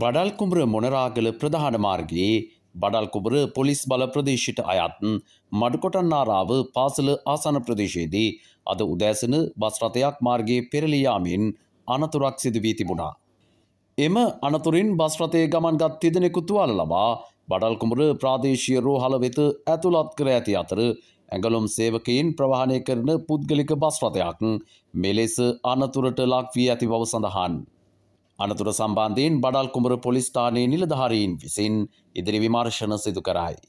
බඩල්කුඹර මොනරාගල ප්‍රධාන මාර්ගයේ බඩල්කුඹර පොලිස් බල ප්‍රදේශයට අයත් මඩකොටන්නාරාව පාසල ආසන ප්‍රදේශයේදී අද උදෑසන බස් රථයක් මාර්ගයේ පෙරළී යාමෙන් අනතුරක් සිදු වී තිබුණා. එම අනතුරින් බස් රථයේ ගමන් ගත් තිදෙනෙකු තුවාල ලබා බඩල්කුඹර ප්‍රාදේශීය රෝහල වෙත ඇතුළත් කර ඇති අතර ඇඟලොම් සේවකයින් ප්‍රවාහනය කරන පුද්ගලික බස් රථයක් මෙලෙස අනතුරට ලක් වී ඇති බව සඳහන්. අනතුර සම්බන්ධයෙන් බඩල් කුමර පොලිස්ථානයේ නිලධාරීන් විසින් ඉදිරි විමර්ශන සිදු කරයි.